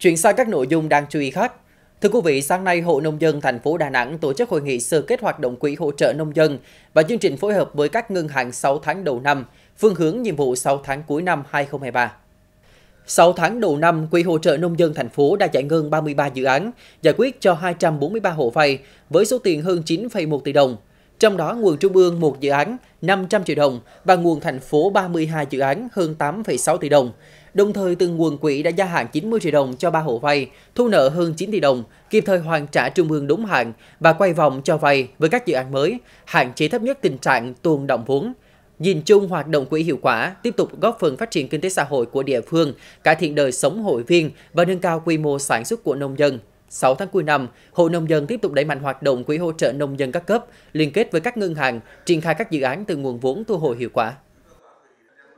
Chuyển sang các nội dung đang chú ý khác. Thưa quý vị, sáng nay Hội Nông dân thành phố Đà Nẵng tổ chức hội nghị sơ kết hoạt động quỹ hỗ trợ nông dân và chương trình phối hợp với các ngân hàng 6 tháng đầu năm, phương hướng nhiệm vụ 6 tháng cuối năm 2023. 6 tháng đầu năm, Quỹ hỗ trợ nông dân thành phố đã giải ngân 33 dự án, giải quyết cho 243 hộ vay với số tiền hơn 9,1 tỷ đồng. Trong đó nguồn trung ương một dự án 500 triệu đồng và nguồn thành phố 32 dự án hơn 8,6 tỷ đồng. Đồng thời từng nguồn quỹ đã gia hạn 90 triệu đồng cho ba hộ vay, thu nợ hơn 9 tỷ đồng, kịp thời hoàn trả trung ương đúng hạn và quay vòng cho vay với các dự án mới, hạn chế thấp nhất tình trạng tuồn động vốn. Nhìn chung, hoạt động quỹ hiệu quả tiếp tục góp phần phát triển kinh tế xã hội của địa phương, cải thiện đời sống hội viên và nâng cao quy mô sản xuất của nông dân. 6 tháng cuối năm, Hội Nông dân tiếp tục đẩy mạnh hoạt động quỹ hỗ trợ nông dân các cấp, liên kết với các ngân hàng, triển khai các dự án từ nguồn vốn thu hồi hiệu quả.